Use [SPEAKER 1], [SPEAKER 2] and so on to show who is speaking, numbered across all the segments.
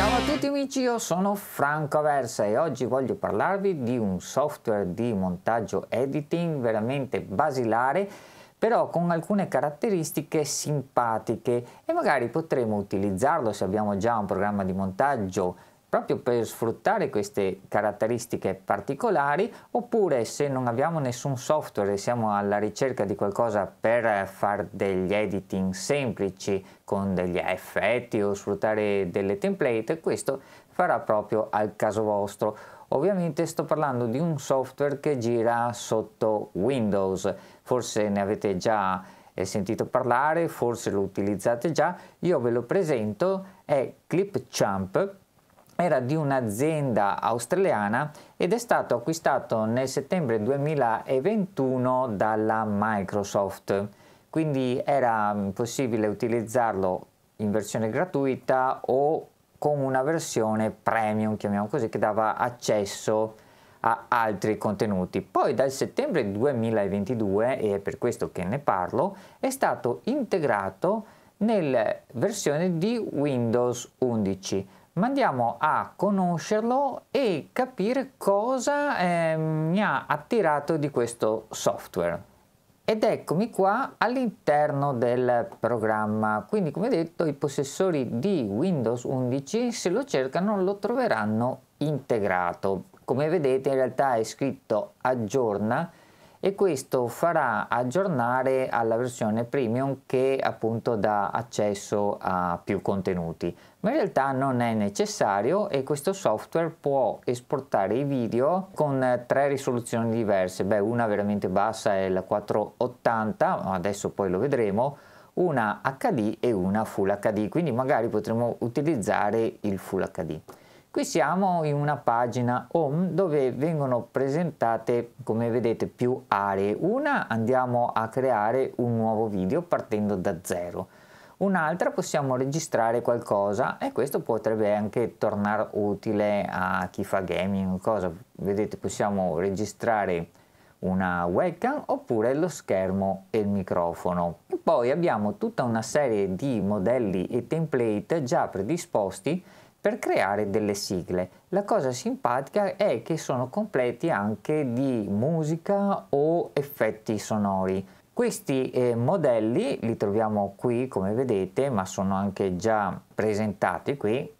[SPEAKER 1] Ciao a tutti amici, io sono Franco Aversa e oggi voglio parlarvi di un software di montaggio editing veramente basilare però con alcune caratteristiche simpatiche e magari potremo utilizzarlo se abbiamo già un programma di montaggio proprio per sfruttare queste caratteristiche particolari oppure se non abbiamo nessun software e siamo alla ricerca di qualcosa per fare degli editing semplici con degli effetti o sfruttare delle template questo farà proprio al caso vostro ovviamente sto parlando di un software che gira sotto Windows forse ne avete già eh, sentito parlare forse lo utilizzate già io ve lo presento è Clipchamp era di un'azienda australiana ed è stato acquistato nel settembre 2021 dalla Microsoft. Quindi era possibile utilizzarlo in versione gratuita o con una versione premium, chiamiamo così, che dava accesso a altri contenuti. Poi dal settembre 2022, e è per questo che ne parlo, è stato integrato nella versione di Windows 11 ma andiamo a conoscerlo e capire cosa eh, mi ha attirato di questo software. Ed eccomi qua all'interno del programma, quindi come detto i possessori di Windows 11 se lo cercano lo troveranno integrato. Come vedete in realtà è scritto aggiorna e questo farà aggiornare alla versione premium che appunto dà accesso a più contenuti ma in realtà non è necessario e questo software può esportare i video con tre risoluzioni diverse beh una veramente bassa è la 480 adesso poi lo vedremo una HD e una Full HD quindi magari potremo utilizzare il Full HD Qui siamo in una pagina home dove vengono presentate come vedete più aree. Una andiamo a creare un nuovo video partendo da zero. Un'altra possiamo registrare qualcosa e questo potrebbe anche tornare utile a chi fa gaming cosa. Vedete possiamo registrare una webcam oppure lo schermo e il microfono. poi abbiamo tutta una serie di modelli e template già predisposti per creare delle sigle. La cosa simpatica è che sono completi anche di musica o effetti sonori. Questi eh, modelli li troviamo qui come vedete ma sono anche già presentati qui,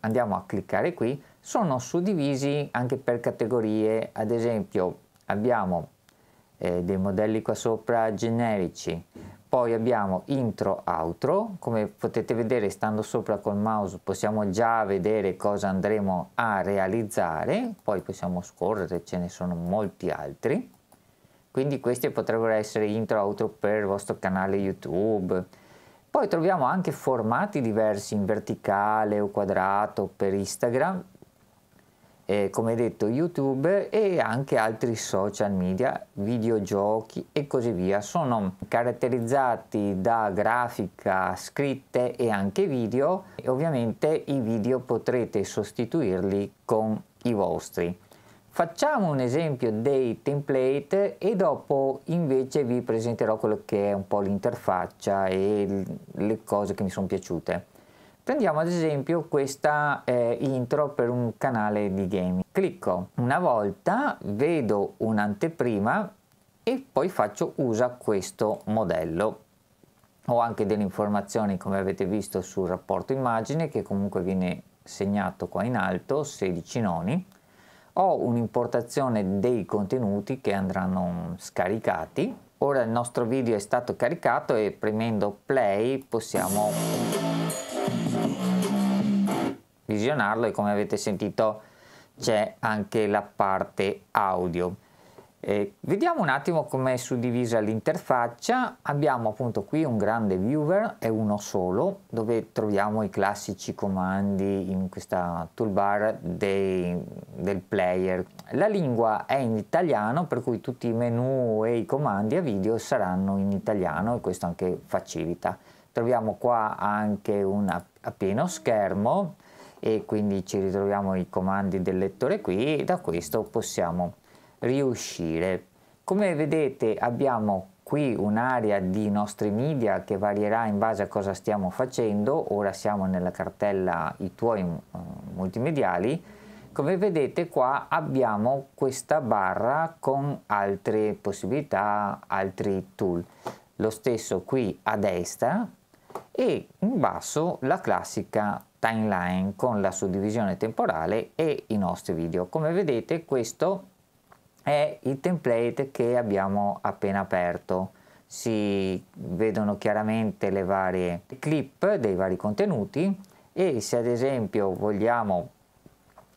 [SPEAKER 1] andiamo a cliccare qui, sono suddivisi anche per categorie, ad esempio abbiamo eh, dei modelli qua sopra generici, poi abbiamo intro outro come potete vedere stando sopra col mouse possiamo già vedere cosa andremo a realizzare poi possiamo scorrere ce ne sono molti altri quindi questi potrebbero essere intro outro per il vostro canale youtube poi troviamo anche formati diversi in verticale o quadrato per instagram eh, come detto YouTube e anche altri social media, videogiochi e così via. Sono caratterizzati da grafica, scritte e anche video e ovviamente i video potrete sostituirli con i vostri. Facciamo un esempio dei template e dopo invece vi presenterò quello che è un po' l'interfaccia e le cose che mi sono piaciute. Prendiamo ad esempio questa eh, intro per un canale di gaming. Clicco una volta, vedo un'anteprima e poi faccio usa questo modello. Ho anche delle informazioni come avete visto sul rapporto immagine che comunque viene segnato qua in alto, 16 noni. Ho un'importazione dei contenuti che andranno scaricati. Ora il nostro video è stato caricato e premendo play possiamo visionarlo e come avete sentito c'è anche la parte audio. Eh, vediamo un attimo come è suddivisa l'interfaccia, abbiamo appunto qui un grande viewer, è uno solo, dove troviamo i classici comandi in questa toolbar dei, del player. La lingua è in italiano, per cui tutti i menu e i comandi a video saranno in italiano e questo anche facilita. Troviamo qua anche un a pieno schermo, e quindi ci ritroviamo i comandi del lettore qui e da questo possiamo riuscire. Come vedete abbiamo qui un'area di nostri media che varierà in base a cosa stiamo facendo, ora siamo nella cartella i tuoi mm, multimediali, come vedete qua abbiamo questa barra con altre possibilità, altri tool. Lo stesso qui a destra e in basso la classica timeline con la suddivisione temporale e i nostri video. Come vedete questo è il template che abbiamo appena aperto. Si vedono chiaramente le varie clip dei vari contenuti e se ad esempio vogliamo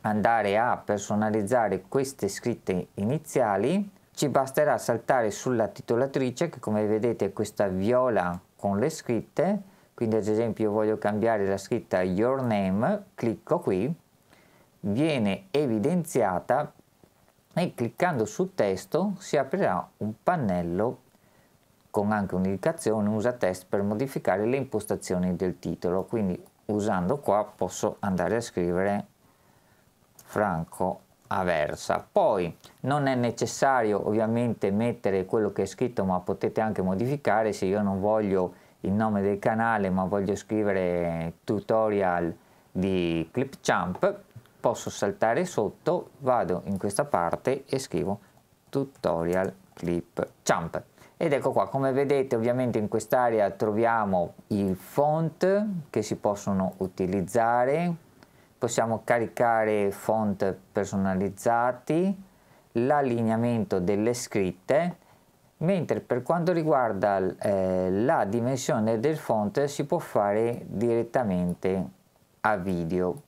[SPEAKER 1] andare a personalizzare queste scritte iniziali ci basterà saltare sulla titolatrice che come vedete è questa viola con le scritte quindi ad esempio io voglio cambiare la scritta your name clicco qui viene evidenziata e cliccando su testo si aprirà un pannello con anche un'indicazione usa test per modificare le impostazioni del titolo quindi usando qua posso andare a scrivere Franco Aversa poi non è necessario ovviamente mettere quello che è scritto ma potete anche modificare se io non voglio il nome del canale ma voglio scrivere tutorial di Clipchamp posso saltare sotto vado in questa parte e scrivo tutorial Clipchamp ed ecco qua come vedete ovviamente in quest'area troviamo i font che si possono utilizzare possiamo caricare font personalizzati l'allineamento delle scritte mentre per quanto riguarda eh, la dimensione del font si può fare direttamente a video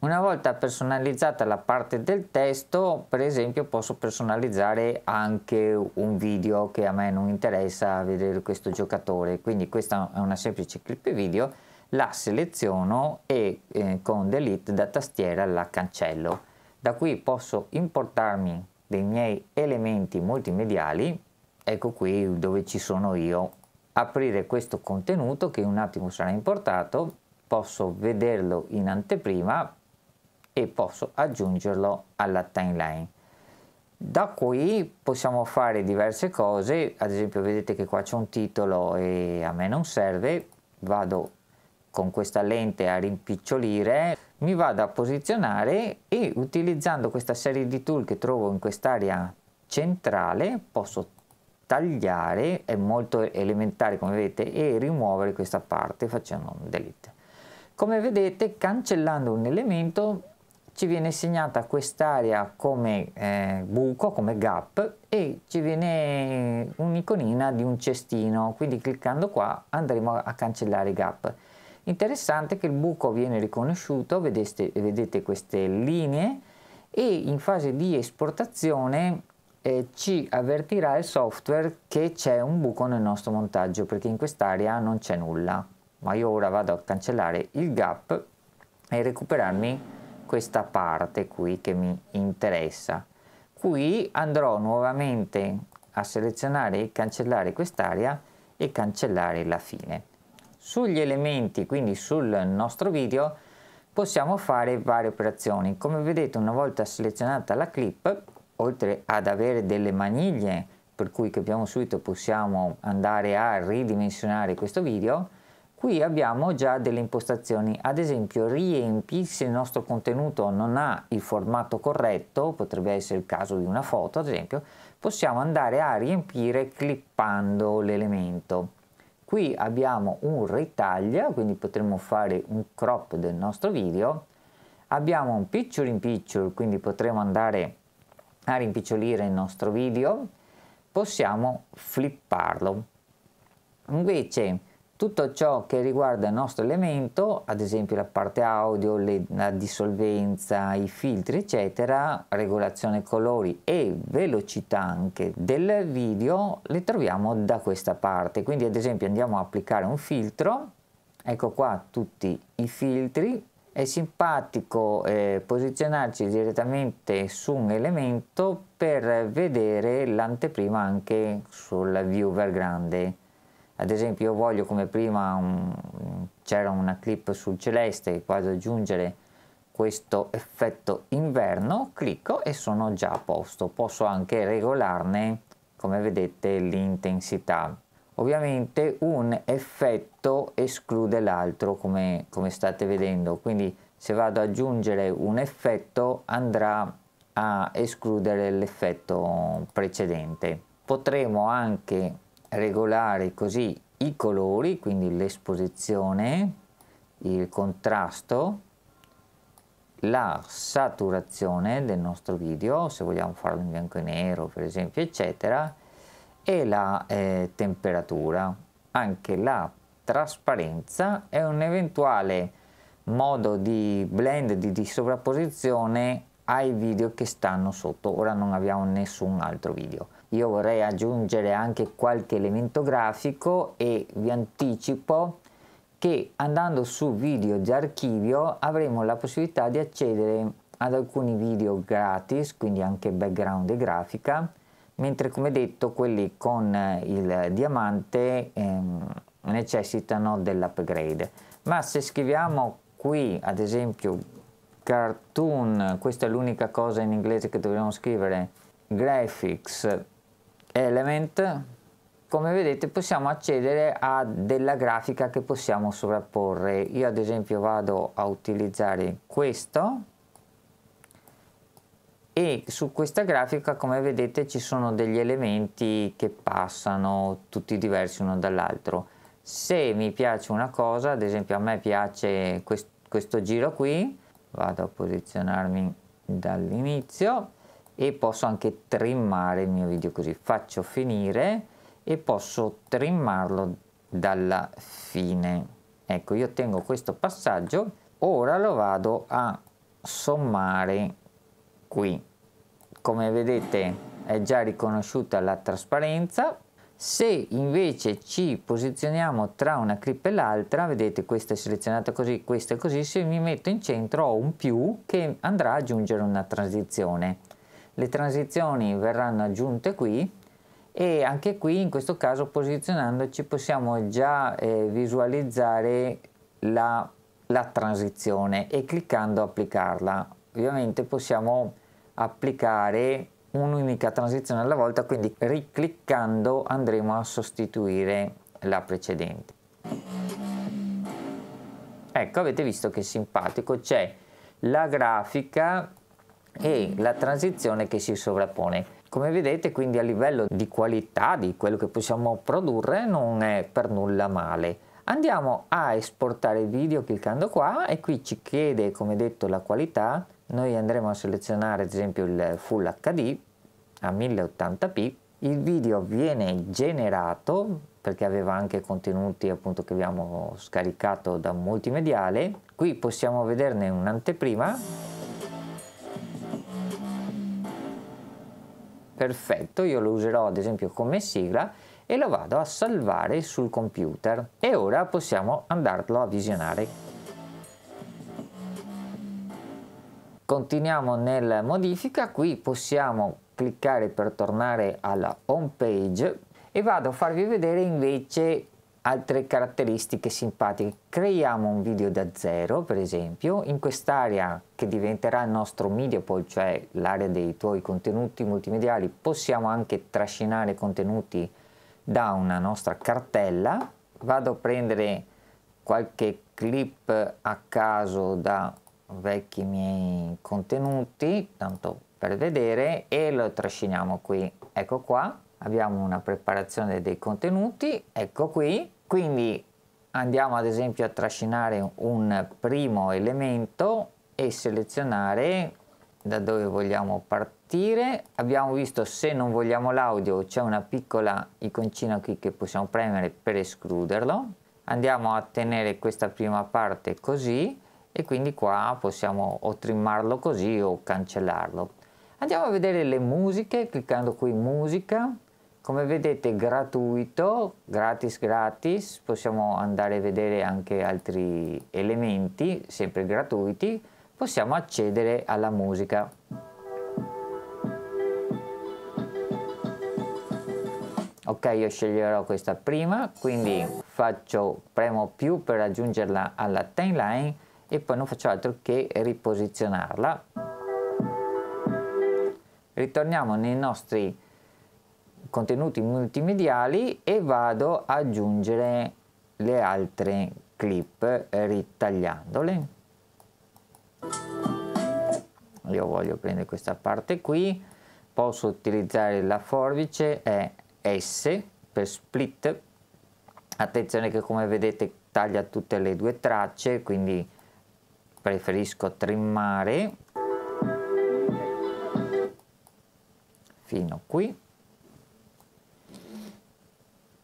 [SPEAKER 1] una volta personalizzata la parte del testo per esempio posso personalizzare anche un video che a me non interessa vedere questo giocatore quindi questa è una semplice clip video la seleziono e eh, con delete da tastiera la cancello da qui posso importarmi dei miei elementi multimediali ecco qui dove ci sono io, aprire questo contenuto che in un attimo sarà importato, posso vederlo in anteprima e posso aggiungerlo alla timeline. Da qui possiamo fare diverse cose, ad esempio vedete che qua c'è un titolo e a me non serve, vado con questa lente a rimpicciolire, mi vado a posizionare e utilizzando questa serie di tool che trovo in quest'area centrale posso tagliare, è molto elementare come vedete, e rimuovere questa parte facendo un delete. Come vedete cancellando un elemento ci viene segnata quest'area come eh, buco, come gap e ci viene un'iconina di un cestino, quindi cliccando qua andremo a cancellare i gap. Interessante che il buco viene riconosciuto, vedete, vedete queste linee e in fase di esportazione eh, ci avvertirà il software che c'è un buco nel nostro montaggio perché in quest'area non c'è nulla ma io ora vado a cancellare il gap e recuperarmi questa parte qui che mi interessa qui andrò nuovamente a selezionare e cancellare quest'area e cancellare la fine sugli elementi quindi sul nostro video possiamo fare varie operazioni come vedete una volta selezionata la clip oltre ad avere delle maniglie per cui capiamo subito possiamo andare a ridimensionare questo video, qui abbiamo già delle impostazioni, ad esempio riempi se il nostro contenuto non ha il formato corretto, potrebbe essere il caso di una foto ad esempio, possiamo andare a riempire clippando l'elemento. Qui abbiamo un ritaglia, quindi potremmo fare un crop del nostro video, abbiamo un picture in picture, quindi potremmo andare a a rimpicciolire il nostro video possiamo flipparlo invece tutto ciò che riguarda il nostro elemento ad esempio la parte audio le, la dissolvenza i filtri eccetera regolazione colori e velocità anche del video le troviamo da questa parte quindi ad esempio andiamo a applicare un filtro ecco qua tutti i filtri è simpatico eh, posizionarci direttamente su un elemento per vedere l'anteprima anche sul viewer grande ad esempio io voglio come prima un, c'era una clip sul celeste vado ad aggiungere questo effetto inverno clicco e sono già a posto posso anche regolarne come vedete l'intensità ovviamente un effetto l'effetto esclude l'altro come, come state vedendo quindi se vado ad aggiungere un effetto andrà a escludere l'effetto precedente potremo anche regolare così i colori quindi l'esposizione il contrasto la saturazione del nostro video se vogliamo farlo in bianco e nero per esempio eccetera e la eh, temperatura anche la trasparenza e un eventuale modo di blend, di, di sovrapposizione ai video che stanno sotto. Ora non abbiamo nessun altro video. Io vorrei aggiungere anche qualche elemento grafico e vi anticipo che andando su video di archivio avremo la possibilità di accedere ad alcuni video gratis, quindi anche background e grafica, mentre come detto quelli con il diamante ehm, necessitano dell'upgrade. Ma se scriviamo qui, ad esempio, cartoon, questa è l'unica cosa in inglese che dobbiamo scrivere, graphics element, come vedete possiamo accedere a della grafica che possiamo sovrapporre. Io ad esempio vado a utilizzare questo e su questa grafica come vedete ci sono degli elementi che passano tutti diversi uno dall'altro se mi piace una cosa ad esempio a me piace quest questo giro qui vado a posizionarmi dall'inizio e posso anche trimmare il mio video così faccio finire e posso trimmarlo dalla fine ecco io tengo questo passaggio ora lo vado a sommare qui come vedete è già riconosciuta la trasparenza se invece ci posizioniamo tra una clip e l'altra, vedete questa è selezionata così, questa è così, se mi metto in centro ho un più che andrà ad aggiungere una transizione. Le transizioni verranno aggiunte qui e anche qui in questo caso posizionandoci possiamo già eh, visualizzare la, la transizione e cliccando applicarla. Ovviamente possiamo applicare un'unica transizione alla volta, quindi ricliccando andremo a sostituire la precedente. Ecco, avete visto che simpatico, c'è la grafica e la transizione che si sovrappone. Come vedete quindi a livello di qualità di quello che possiamo produrre non è per nulla male. Andiamo a esportare video cliccando qua e qui ci chiede come detto la qualità noi andremo a selezionare ad esempio il Full HD a 1080p, il video viene generato perché aveva anche contenuti appunto che abbiamo scaricato da multimediale. Qui possiamo vederne un'anteprima. Perfetto, io lo userò ad esempio come sigla e lo vado a salvare sul computer e ora possiamo andarlo a visionare. Continuiamo nella modifica, qui possiamo cliccare per tornare alla home page e vado a farvi vedere invece altre caratteristiche simpatiche. Creiamo un video da zero, per esempio, in quest'area che diventerà il nostro media pool, cioè l'area dei tuoi contenuti multimediali, possiamo anche trascinare contenuti da una nostra cartella. Vado a prendere qualche clip a caso da vecchi miei contenuti, tanto per vedere, e lo trasciniamo qui. Ecco qua, abbiamo una preparazione dei contenuti, ecco qui. Quindi andiamo ad esempio a trascinare un primo elemento e selezionare da dove vogliamo partire. Abbiamo visto se non vogliamo l'audio c'è una piccola iconcina qui che possiamo premere per escluderlo. Andiamo a tenere questa prima parte così e quindi qua possiamo o trimmarlo così o cancellarlo. Andiamo a vedere le musiche, cliccando qui musica, come vedete gratuito, gratis gratis, possiamo andare a vedere anche altri elementi, sempre gratuiti, possiamo accedere alla musica. Ok, io sceglierò questa prima, quindi faccio, premo più per aggiungerla alla timeline e poi non faccio altro che riposizionarla ritorniamo nei nostri contenuti multimediali e vado ad aggiungere le altre clip eh, ritagliandole io voglio prendere questa parte qui posso utilizzare la forbice S per split attenzione che come vedete taglia tutte le due tracce quindi preferisco trimmare fino qui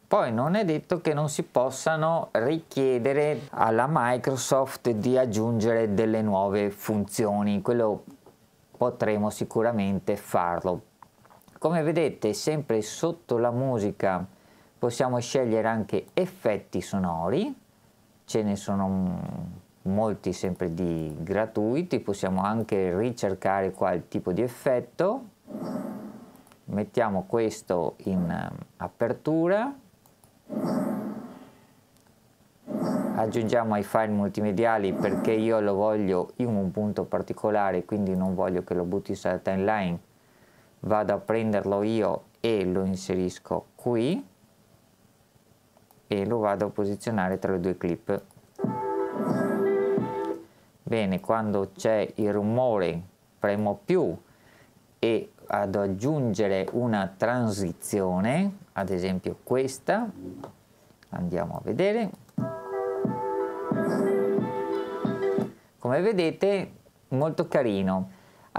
[SPEAKER 1] poi non è detto che non si possano richiedere alla Microsoft di aggiungere delle nuove funzioni, quello potremo sicuramente farlo. Come vedete sempre sotto la musica possiamo scegliere anche effetti sonori, ce ne sono molti sempre di gratuiti, possiamo anche ricercare qual tipo di effetto. Mettiamo questo in eh, apertura. Aggiungiamo ai file multimediali perché io lo voglio in un punto particolare, quindi non voglio che lo butti sulla timeline. Vado a prenderlo io e lo inserisco qui e lo vado a posizionare tra le due clip. Bene, quando c'è il rumore premo più e ad aggiungere una transizione, ad esempio questa, andiamo a vedere. Come vedete molto carino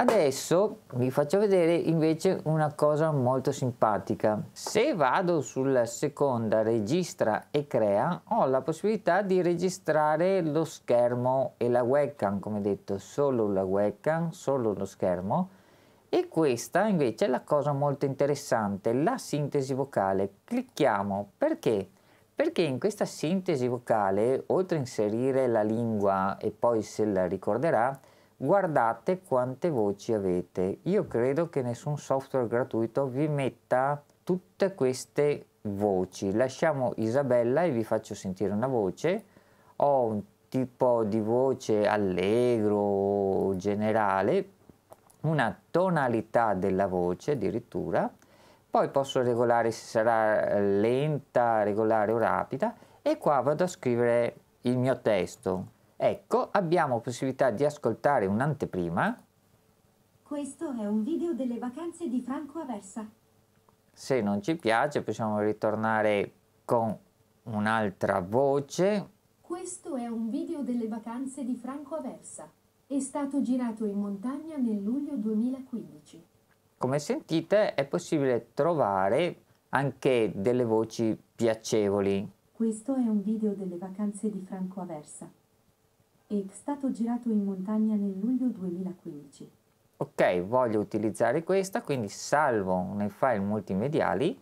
[SPEAKER 1] Adesso vi faccio vedere invece una cosa molto simpatica. Se vado sulla seconda registra e crea ho la possibilità di registrare lo schermo e la webcam, come detto solo la webcam, solo lo schermo e questa invece è la cosa molto interessante, la sintesi vocale. Clicchiamo perché? Perché in questa sintesi vocale, oltre a inserire la lingua e poi se la ricorderà, guardate quante voci avete. Io credo che nessun software gratuito vi metta tutte queste voci. Lasciamo Isabella e vi faccio sentire una voce. Ho un tipo di voce allegro, generale, una tonalità della voce addirittura. Poi posso regolare se sarà lenta, regolare o rapida e qua vado a scrivere il mio testo Ecco, abbiamo possibilità di ascoltare un'anteprima.
[SPEAKER 2] Questo è un video delle vacanze di Franco Aversa.
[SPEAKER 1] Se non ci piace possiamo ritornare con un'altra voce.
[SPEAKER 2] Questo è un video delle vacanze di Franco Aversa. È stato girato in montagna nel luglio 2015.
[SPEAKER 1] Come sentite è possibile trovare anche delle voci piacevoli.
[SPEAKER 2] Questo è un video delle vacanze di Franco Aversa ed stato girato in montagna nel luglio 2015.
[SPEAKER 1] Ok, voglio utilizzare questa, quindi salvo nei file multimediali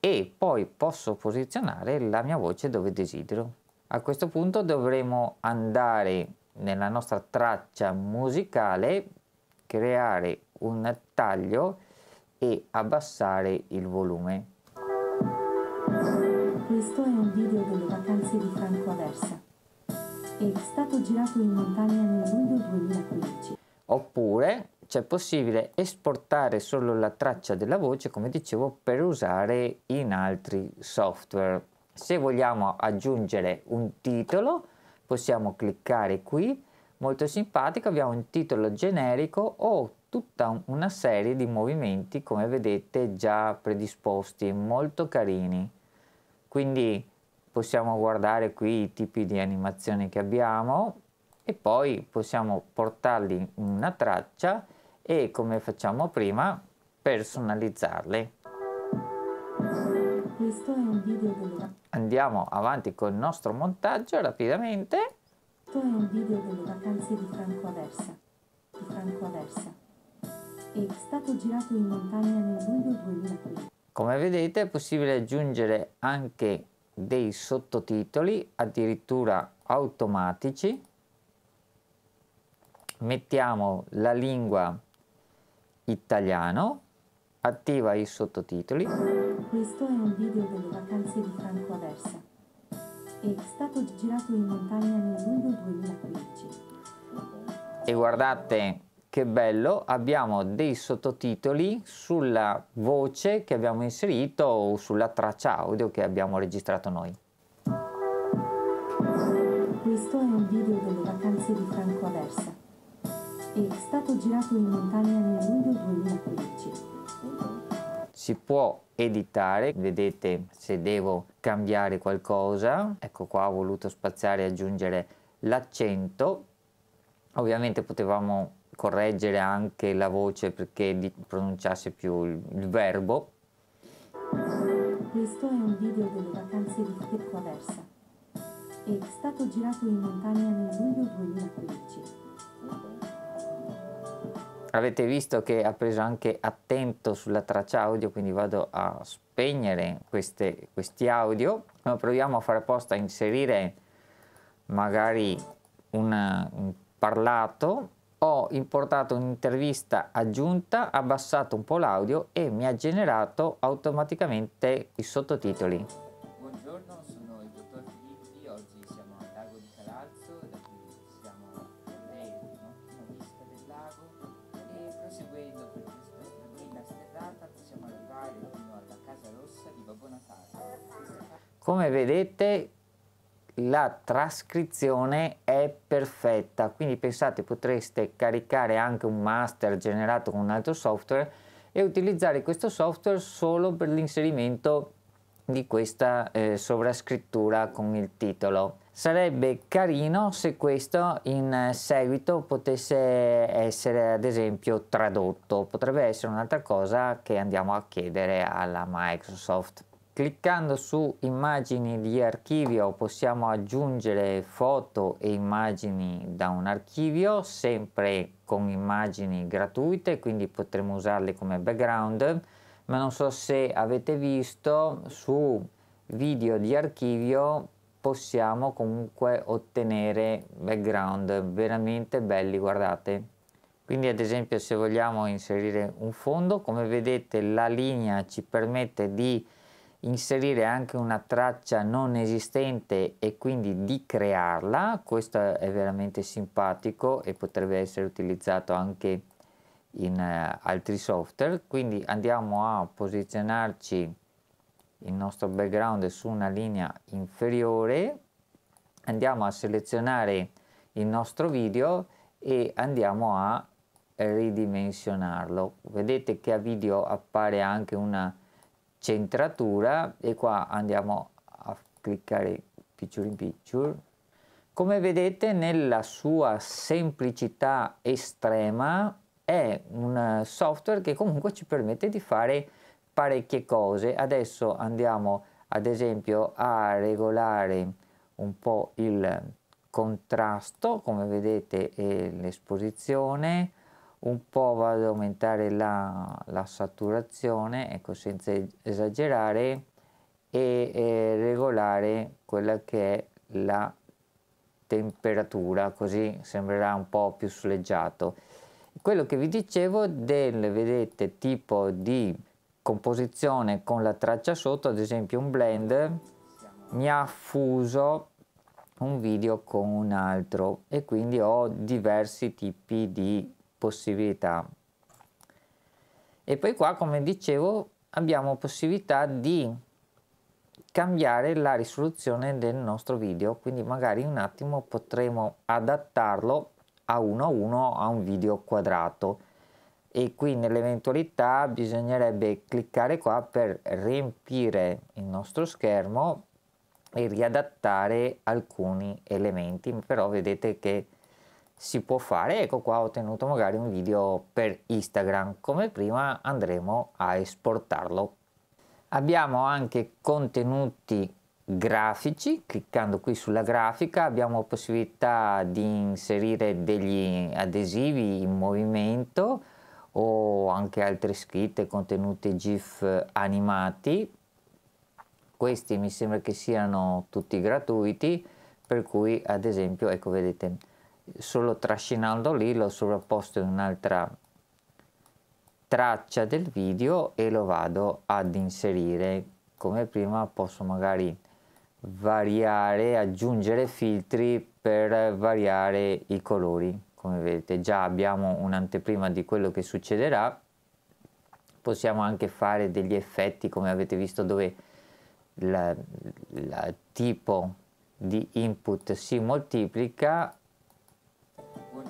[SPEAKER 1] e poi posso posizionare la mia voce dove desidero. A questo punto dovremo andare nella nostra traccia musicale, creare un taglio e abbassare il volume.
[SPEAKER 2] è stato girato in montagna nel luglio 2015.
[SPEAKER 1] Oppure c'è possibile esportare solo la traccia della voce, come dicevo, per usare in altri software. Se vogliamo aggiungere un titolo, possiamo cliccare qui, molto simpatico, abbiamo un titolo generico o tutta una serie di movimenti, come vedete, già predisposti, molto carini. Quindi possiamo guardare qui i tipi di animazioni che abbiamo e poi possiamo portarli in una traccia e come facciamo prima personalizzarle.
[SPEAKER 2] Del...
[SPEAKER 1] Andiamo avanti con il nostro montaggio
[SPEAKER 2] rapidamente. Questo è un video delle vacanze di Franco Aversa. Di Franco Aversa. È stato girato in montagna nel luglio 2015.
[SPEAKER 1] Come vedete è possibile aggiungere anche dei sottotitoli addirittura automatici mettiamo la lingua italiano attiva i sottotitoli questo
[SPEAKER 2] è un video delle vacanze di Franco Aversa è stato girato in montagna nel luglio 2015
[SPEAKER 1] e guardate che bello, abbiamo dei sottotitoli sulla voce che abbiamo inserito o sulla traccia audio che abbiamo registrato noi.
[SPEAKER 2] Questo è un video delle vacanze di Franco Aversa. È stato girato in montagna nel luglio 2015.
[SPEAKER 1] Si può editare, vedete se devo cambiare qualcosa. Ecco qua ho voluto spaziare e aggiungere l'accento. Ovviamente potevamo correggere anche la voce perché pronunciasse più il, il verbo.
[SPEAKER 2] Questo è un video delle vacanze di Pecqua Versa. È stato girato in montagna nel luglio 2015.
[SPEAKER 1] Avete visto che ha preso anche attento sulla traccia audio, quindi vado a spegnere queste, questi audio. Noi proviamo a fare apposta a inserire magari un, un parlato ho importato un'intervista aggiunta, abbassato un po' l'audio e mi ha generato automaticamente i sottotitoli. Buongiorno, sono il dottor Filippi, oggi siamo al lago di Calalzo, da qui siamo lei, un'ottima vista del lago e proseguendo per questa stradina sterrata possiamo arrivare fino alla Casa Rossa di Babbo Natale. Come vedete la trascrizione è perfetta, quindi pensate potreste caricare anche un master generato con un altro software e utilizzare questo software solo per l'inserimento di questa eh, sovrascrittura con il titolo. Sarebbe carino se questo in seguito potesse essere ad esempio tradotto, potrebbe essere un'altra cosa che andiamo a chiedere alla Microsoft. Cliccando su immagini di archivio possiamo aggiungere foto e immagini da un archivio, sempre con immagini gratuite, quindi potremo usarle come background, ma non so se avete visto su video di archivio possiamo comunque ottenere background veramente belli, guardate quindi ad esempio se vogliamo inserire un fondo come vedete la linea ci permette di inserire anche una traccia non esistente e quindi di crearla, questo è veramente simpatico e potrebbe essere utilizzato anche in uh, altri software, quindi andiamo a posizionarci il nostro background su una linea inferiore, andiamo a selezionare il nostro video e andiamo a ridimensionarlo. Vedete che a video appare anche una centratura e qua andiamo a cliccare picture in picture come vedete nella sua semplicità estrema è un software che comunque ci permette di fare parecchie cose adesso andiamo ad esempio a regolare un po' il contrasto come vedete l'esposizione un po' vado ad aumentare la, la saturazione, ecco senza esagerare, e eh, regolare quella che è la temperatura, così sembrerà un po' più soleggiato. Quello che vi dicevo del, vedete, tipo di composizione con la traccia sotto, ad esempio un blend, mi ha fuso un video con un altro e quindi ho diversi tipi di possibilità. E poi qua, come dicevo, abbiamo possibilità di cambiare la risoluzione del nostro video, quindi magari un attimo potremo adattarlo a 1 a 1 a un video quadrato e qui nell'eventualità bisognerebbe cliccare qua per riempire il nostro schermo e riadattare alcuni elementi però vedete che si può fare ecco qua ho ottenuto magari un video per instagram come prima andremo a esportarlo abbiamo anche contenuti grafici cliccando qui sulla grafica abbiamo possibilità di inserire degli adesivi in movimento o anche altre scritte contenuti gif animati questi mi sembra che siano tutti gratuiti per cui ad esempio ecco vedete solo trascinando lì l'ho sovrapposto in un'altra traccia del video e lo vado ad inserire come prima posso magari variare aggiungere filtri per variare i colori come vedete già abbiamo un'anteprima di quello che succederà possiamo anche fare degli effetti come avete visto dove il tipo di input si moltiplica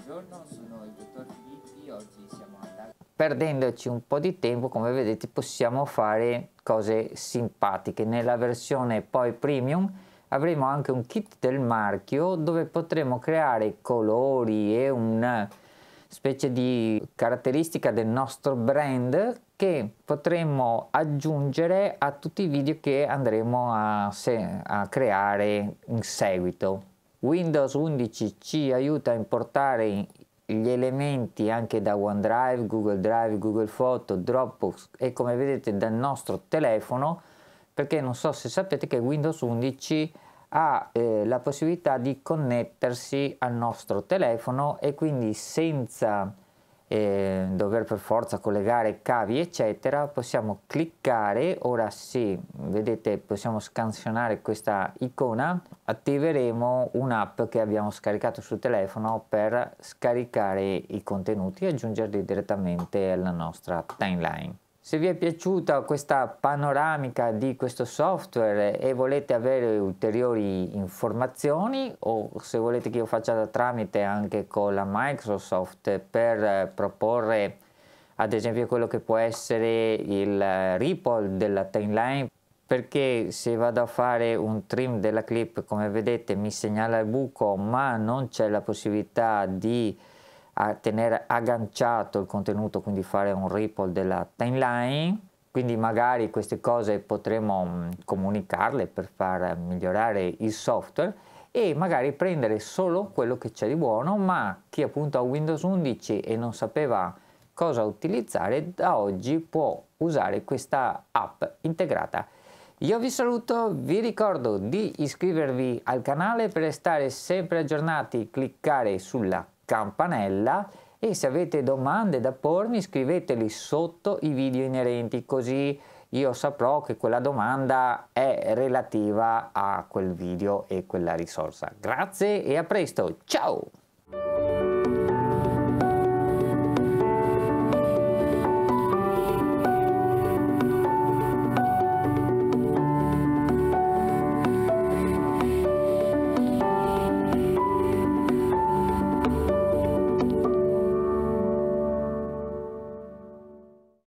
[SPEAKER 1] Buongiorno, sono il dottor Filippi, oggi siamo alla... Perdendoci un po' di tempo, come vedete, possiamo fare cose simpatiche. Nella versione poi premium avremo anche un kit del marchio dove potremo creare colori e una eh, specie di caratteristica del nostro brand che potremmo aggiungere a tutti i video che andremo a, a creare in seguito. Windows 11 ci aiuta a importare gli elementi anche da OneDrive, Google Drive, Google Photo, Dropbox e come vedete dal nostro telefono perché non so se sapete che Windows 11 ha eh, la possibilità di connettersi al nostro telefono e quindi senza eh, dover per forza collegare cavi eccetera possiamo cliccare ora sì vedete possiamo scansionare questa icona attiveremo un'app che abbiamo scaricato sul telefono per scaricare i contenuti e aggiungerli direttamente alla nostra timeline se vi è piaciuta questa panoramica di questo software e volete avere ulteriori informazioni o se volete che io faccia da tramite anche con la Microsoft per eh, proporre ad esempio quello che può essere il eh, ripple della timeline perché se vado a fare un trim della clip come vedete mi segnala il buco ma non c'è la possibilità di a tenere agganciato il contenuto, quindi fare un ripple della timeline. Quindi magari queste cose potremo mm, comunicarle per far migliorare il software e magari prendere solo quello che c'è di buono, ma chi appunto ha Windows 11 e non sapeva cosa utilizzare, da oggi può usare questa app integrata. Io vi saluto, vi ricordo di iscrivervi al canale per restare sempre aggiornati, cliccare sulla campanella e se avete domande da pormi scriveteli sotto i video inerenti così io saprò che quella domanda è relativa a quel video e quella risorsa. Grazie e a presto, ciao!